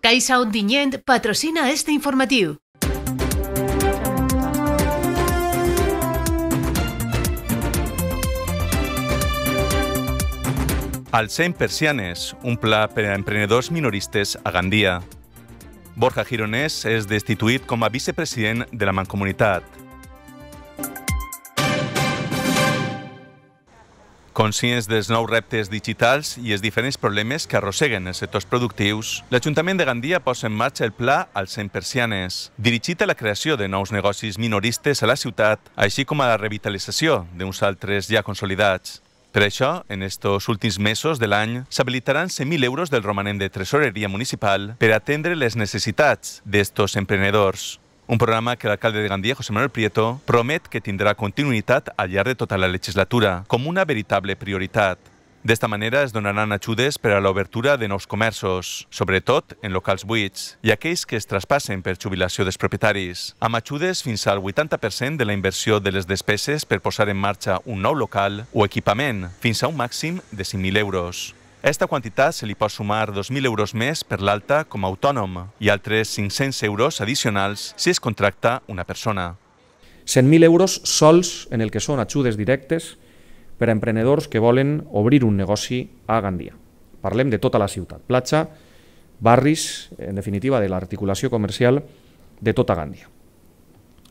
Caixa Ondinyent patrocina este informatiu. Al 100 Persianes, un pla per a emprenedors minoristes a Gandia. Borja Gironès és destituït com a vicepresident de la Mancomunitat. Conscients dels nous reptes digitals i els diferents problemes que arrosseguen els sectors productius, l'Ajuntament de Gandia posa en marxa el Pla als 100 persianes, dirigit a la creació de nous negocis minoristes a la ciutat, així com a la revitalització d'uns altres ja consolidats. Per això, en estos últims mesos de l'any, s'habilitaran 100.000 euros del romanent de tresoreria municipal per atendre les necessitats d'estos emprenedors un programa que l'alcalde de Gandia, José Manuel Prieto, promet que tindrà continuïtat al llarg de tota la legislatura, com una veritable prioritat. D'esta manera es donaran ajudes per a l'obertura de nous comerços, sobretot en locals buits, i aquells que es traspassen per jubilació dels propietaris, amb ajudes fins al 80% de la inversió de les despeses per posar en marxa un nou local o equipament, fins a un màxim de 5.000 euros. A quantitat se li pot sumar 2.000 euros més per l'alta com a autònom i altres 500 euros addicionals si es contracta una persona. 100.000 euros sols en el que són ajudes directes per a emprenedors que volen obrir un negoci a Gandia. Parlem de tota la ciutat, platja, barris, en definitiva de l'articulació comercial de tota Gandia.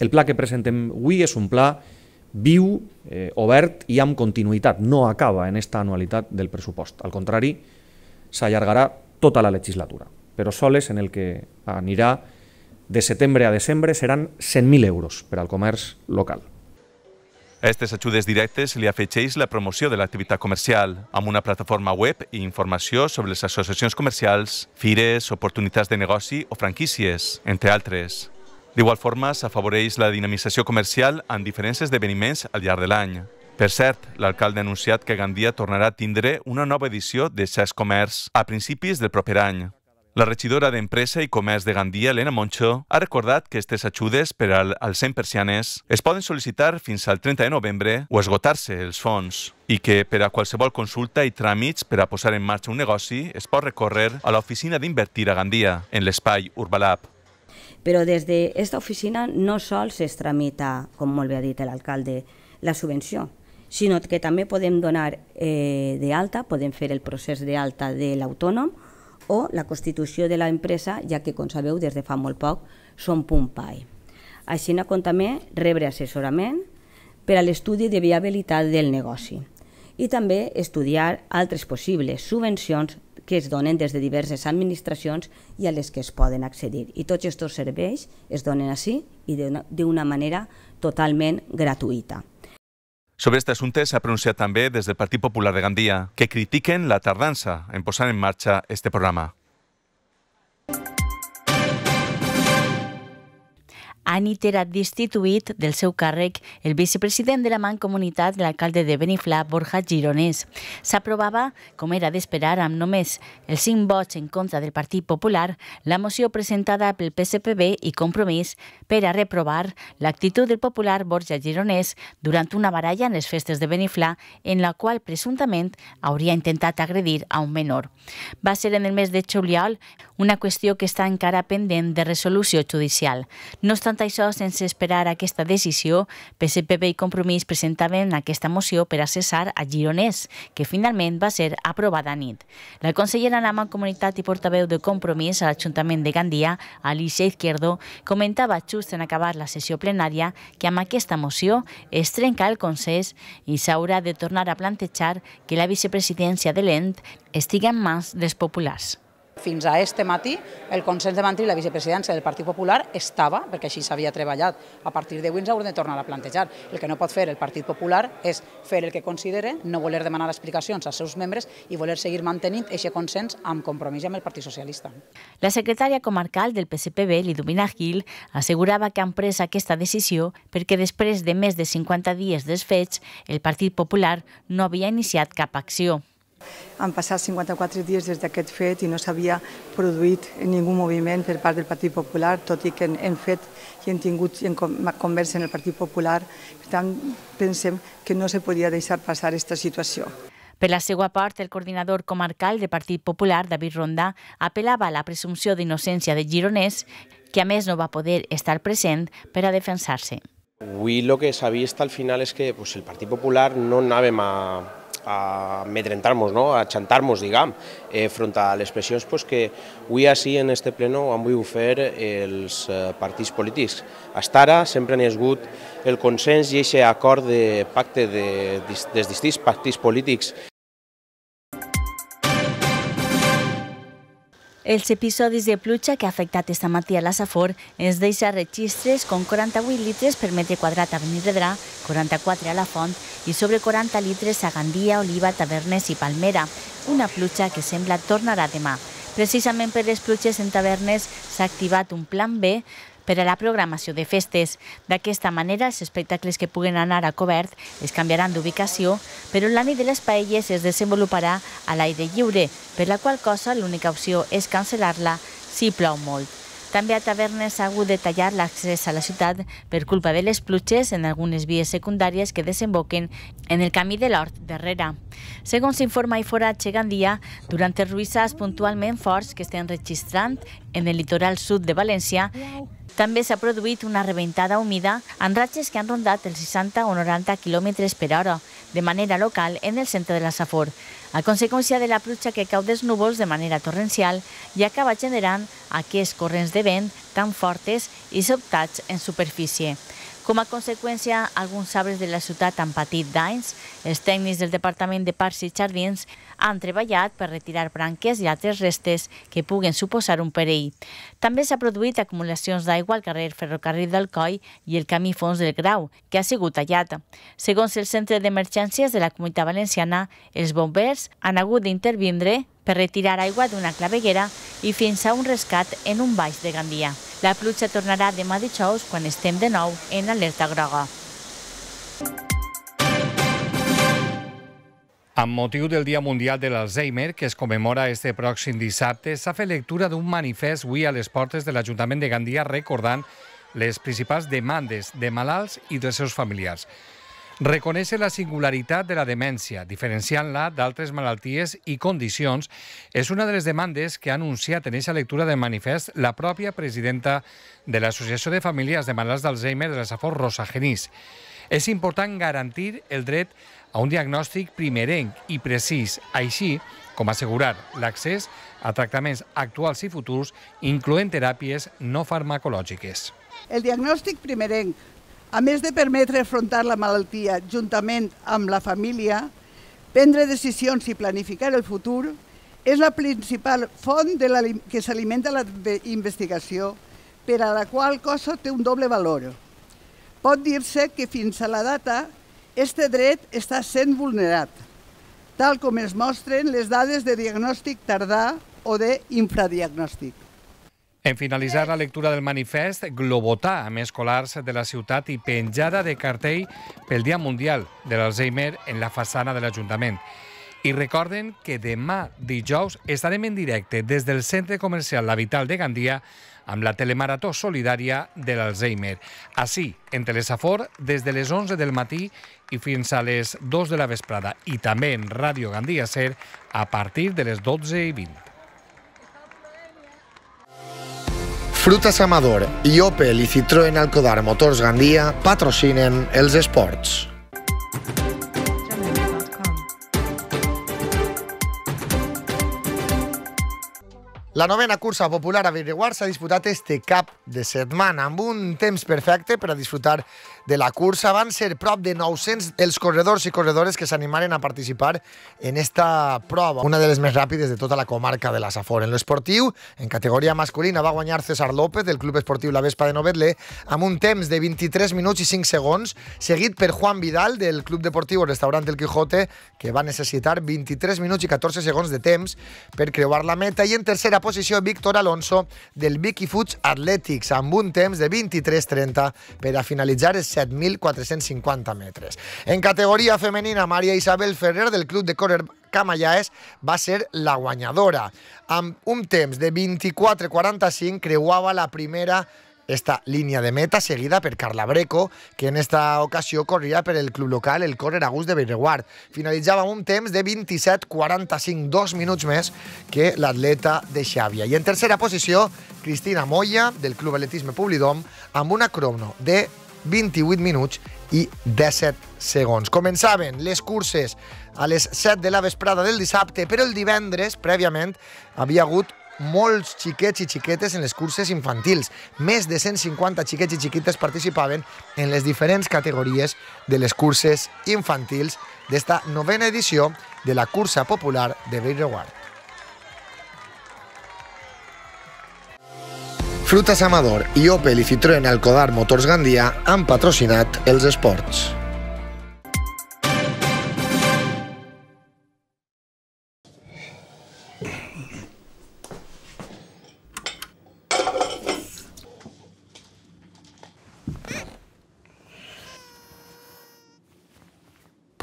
El pla que presentem avui és un pla que viu, eh, obert i amb continuïtat. No acaba en esta anualitat del pressupost. Al contrari, s'allargarà tota la legislatura, però soles en el que anirà de setembre a desembre seran 100.000 euros per al comerç local. A aquestes ajudes directes li afegeix la promoció de l'activitat comercial, amb una plataforma web i informació sobre les associacions comercials, fires, oportunitats de negoci o franquícies, entre altres. D'igual forma, s'afavoreix la dinamització comercial en diferents esdeveniments al llarg de l'any. Per cert, l'alcalde ha anunciat que Gandia tornarà a tindre una nova edició de Xes Comerç a principis del proper any. La regidora d'Empresa i Comerç de Gandia, Elena Moncho, ha recordat que aquestes ajudes per al, als 100 persianes es poden sol·licitar fins al 30 de novembre o esgotar-se els fons i que per a qualsevol consulta i tràmits per a posar en marxa un negoci es pot recórrer a l'oficina d'invertir a Gandia, en l'espai Urbalab. Però des d'aquesta oficina no sols es tramita, com molt bé ha dit l'alcalde, la subvenció, sinó que també podem donar eh, de alta, podem fer el procés de alta de l'autònom o la constitució de l'empresa, ja que, com sabeu, des de fa molt poc són punt pai. Així com també rebre assessorament per a l'estudi de viabilitat del negoci i també estudiar altres possibles subvencions que es donen des de diverses administracions i a les que es poden accedir. I tots aquests serveis es donen així i d'una manera totalment gratuïta. Sobre aquest assumpte s'ha pronunciat també des del Partit Popular de Gandia, que critiquen la tardança en posar en marxa este programa. han iterat destituït del seu càrrec el vicepresident de la Mancomunitat, l'alcalde de Beniflà, Borja Gironès. S'aprovava, com era d'esperar, amb només els 5 vots en contra del Partit Popular, la moció presentada pel PSPB i Compromís per a reprovar l'actitud del popular Borja Gironès durant una baralla en les festes de Beniflà en la qual presumptament hauria intentat agredir a un menor. Va ser en el mes de juliol una qüestió que està encara pendent de resolució judicial. No obstant obstant això, sense esperar aquesta decisió, PSPB i Compromís presentaven aquesta moció per a cessar a Gironès, que finalment va ser aprovada a nit. La consellera de la Mancomunitat i portaveu de Compromís a l'Ajuntament de Gandia, Alicia Izquierdo, comentava just en acabar la sessió plenària que amb aquesta moció es trenca el consens i s'haurà de tornar a plantejar que la vicepresidència de l'ENT estiga en mans dels populars. Fins a este matí, el consens de mantenir la vicepresidència del Partit Popular estava, perquè així s'havia treballat. A partir d'avui ens haurem de tornar a plantejar. El que no pot fer el Partit Popular és fer el que considere, no voler demanar explicacions als seus membres i voler seguir mantenint aquest consens amb compromís amb el Partit Socialista. La secretària comarcal del PSPB, Lidomina Gil, assegurava que han pres aquesta decisió perquè després de més de 50 dies dels fets, el Partit Popular no havia iniciat cap acció. Han passat 54 dies des d'aquest fet i no s'havia produït ningú moviment per part del Partit Popular, tot i que hem fet i hem tingut i conversa en el Partit Popular. Per tant, pensem que no se podia deixar passar aquesta situació. Per la seva part, el coordinador comarcal del Partit Popular, David Ronda, apel·lava a la presumpció d'innocència de Gironès, que a més no va poder estar present per a defensar-se. Avui el que s'ha vist al final és que pues, el Partit Popular no anàvem a, a medrentar nos no? a xantar-nos, diguem, eh, front a les pressions pues, que avui així en este pleno han vull fer els eh, partits polítics. Hasta ara sempre n'hi ha hagut el consens i aquest acord de pacte de, des distints partits polítics Els episodis de pluja que ha afectat esta matí a la Safor ens deixa registres com 48 litres per metre quadrat a Benidredrà, 44 a la Font i sobre 40 litres a Gandia, Oliva, Tavernes i Palmera. Una pluja que sembla tornarà demà. Precisament per les pluges en tavernes s'ha activat un plan B per a la programació de festes. D'aquesta manera, els espectacles que puguen anar a cobert es canviaran d'ubicació, però l'any de les paelles es desenvoluparà a l'aire lliure, per la qual cosa l'única opció és cancel·lar-la si plou molt. També a Tavernes s'ha hagut de tallar l'accés a la ciutat per culpa de les pluges en algunes vies secundàries que desemboquen en el camí de l'Hort darrere. Segons s'informa i foratge Gandia, durant els ruïssats puntualment forts que estan registrant en el litoral sud de València també s'ha produït una rebentada humida amb ratxes que han rondat els 60 o 90 km per hora, de manera local en el centre de la Safor, a conseqüència de la pluja que cau dels núvols de manera torrencial i acaba generant aquests corrents de vent tan fortes i sobtats en superfície. Com a conseqüència, alguns arbres de la ciutat han patit danys. Els tècnics del Departament de Parcs i Jardins han treballat per retirar branques i altres restes que puguen suposar un perill. També s'ha produït acumulacions d'aigua al carrer Ferrocarril del Coi i el camí fons del Grau, que ha sigut tallat. Segons el Centre d'Emergències de la Comunitat Valenciana, els bombers han hagut d'intervindre per retirar aigua d'una claveguera i fins a un rescat en un baix de Gandia. La pluja tornarà demà dijous quan estem de nou en alerta groga. Amb motiu del Dia Mundial de l'Alzheimer, que es commemora este pròxim dissabte, s'ha fet lectura d'un manifest avui a les portes de l'Ajuntament de Gandia recordant les principals demandes de malalts i dels seus familiars. Reconèixer la singularitat de la demència, diferenciant-la d'altres malalties i condicions, és una de les demandes que ha anunciat en aquesta lectura de manifest la pròpia presidenta de l'Associació de Famílies de Malalts d'Alzheimer de la Safor, Rosa Genís. És important garantir el dret a un diagnòstic primerenc i precís, així com assegurar l'accés a tractaments actuals i futurs, incloent teràpies no farmacològiques. El diagnòstic primerenc a més de permetre afrontar la malaltia juntament amb la família, prendre decisions i planificar el futur és la principal font de la, que s'alimenta la investigació, per a la qual cosa té un doble valor. Pot dir-se que fins a la data este dret està sent vulnerat, tal com es mostren les dades de diagnòstic tardà o de infradiagnòstic. En finalitzar la lectura del manifest, Globotà, amb escolars de la ciutat i penjada de cartell pel Dia Mundial de l'Alzheimer en la façana de l'Ajuntament. I recorden que demà, dijous, estarem en directe des del Centre Comercial La Vital de Gandia amb la telemarató solidària de l'Alzheimer. Així, en Telesafor, des de les 11 del matí i fins a les 2 de la vesprada. I també en Ràdio Gandia Ser a partir de les 12 i 20. Frutas Amador i Opel i Citroën Alcodar Motors Gandia patrocinen els esports. La novena cursa popular a Bellreguard s'ha disputat este cap de setmana amb un temps perfecte per a disfrutar de la cursa. Van ser prop de 900 els corredors i corredores que s'animaren a participar en esta prova, una de les més ràpides de tota la comarca de la Safor. En l'esportiu, en categoria masculina, va guanyar César López del Club Esportiu La Vespa de Novetle amb un temps de 23 minuts i 5 segons, seguit per Juan Vidal del Club Deportiu Restaurant El Quijote, que va necessitar 23 minuts i 14 segons de temps per creuar la meta. I en tercera posició Víctor Alonso del Vicky Foods Athletics amb un temps de 23.30 per a finalitzar els 7.450 metres. En categoria femenina, Maria Isabel Ferrer del Club de Correr Camallaes va ser la guanyadora. Amb un temps de 24.45 creuava la primera esta línia de meta seguida per Carla Breco, que en esta ocasió corria per el club local, el Correr Eragús de Bellreguard. Finalitzava amb un temps de 27-45, dos minuts més que l'atleta de Xàbia. I en tercera posició, Cristina Moya, del Club Atletisme Publidom, amb una crono de 28 minuts i 17 segons. Començaven les curses a les 7 de la vesprada del dissabte, però el divendres, prèviament, havia hagut molts xiquets i xiquetes en les curses infantils. Més de 150 xiquets i xiquetes participaven en les diferents categories de les curses infantils d'esta novena edició de la cursa popular de Bellreguard. Frutas Amador i Opel i Citroën Alcodar Motors Gandia han patrocinat els esports.